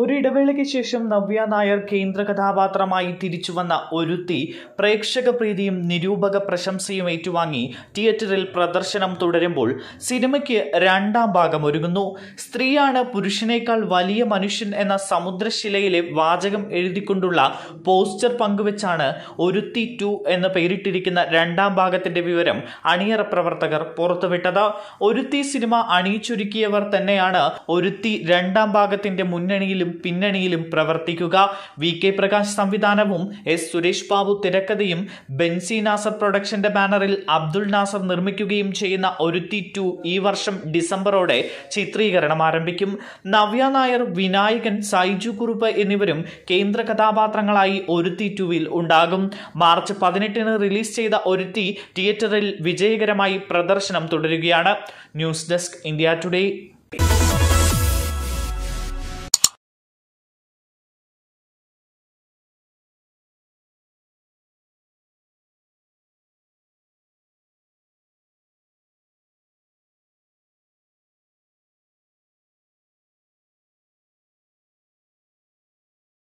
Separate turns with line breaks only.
ഒരിടവേളയ്ക്ക് ശേഷം നവ്യ നായർ കേന്ദ്ര കഥാപാത്രമായി തിരിച്ചുവന്ന ഒരുത്തി പ്രേക്ഷക പ്രീതിയും നിരൂപക പ്രശംസയും ഏറ്റുവാങ്ങി തിയേറ്ററിൽ പ്രദർശനം തുടരുമ്പോൾ സിനിമയ്ക്ക് രണ്ടാം ഭാഗം ഒരുങ്ങുന്നു സ്ത്രീയാണ് പുരുഷനേക്കാൾ വലിയ മനുഷ്യൻ എന്ന സമുദ്രശിലയിലെ വാചകം എഴുതിക്കൊണ്ടുള്ള പോസ്റ്റർ പങ്കുവെച്ചാണ് ഒരുത്തി ടു എന്ന് പേരിട്ടിരിക്കുന്ന രണ്ടാം ഭാഗത്തിന്റെ വിവരം അണിയറ പ്രവർത്തകർ പുറത്തുവിട്ടത് ഒരുത്തി സിനിമ അണിയിച്ചൊരുക്കിയവർ തന്നെയാണ് ഒരുത്തി രണ്ടാം ഭാഗത്തിന്റെ മുന്നണിയിലും മുന്നിലും പിന്നണിയിലും പ്രവർത്തിക്കുക വി കെ പ്രകാശ് സംവിധാനവും എസ് സുരേഷ് ബാബു തിരക്കഥയും ബെൻസി നാസർ പ്രൊഡക്ഷന്റെ ബാനറിൽ അബ്ദുൾ നാസർ നിർമ്മിക്കുകയും ചെയ്യുന്ന ഒരുത്തി ടു ഈ വർഷം ഡിസംബറോടെ ചിത്രീകരണം ആരംഭിക്കും നവ്യ നായർ വിനായകൻ സൈജു കുറുപ്പ് എന്നിവരും കേന്ദ്ര കഥാപാത്രങ്ങളായി ഒരുത്തി ടുവിൽ ഉണ്ടാകും മാർച്ച് പതിനെട്ടിന് റിലീസ് ചെയ്ത ഒരുത്തി തിയേറ്ററിൽ വിജയകരമായി പ്രദർശനം തുടരുകയാണ് ന്യൂസ് ഡെസ്ക് ഇന്ത്യ ടുഡേ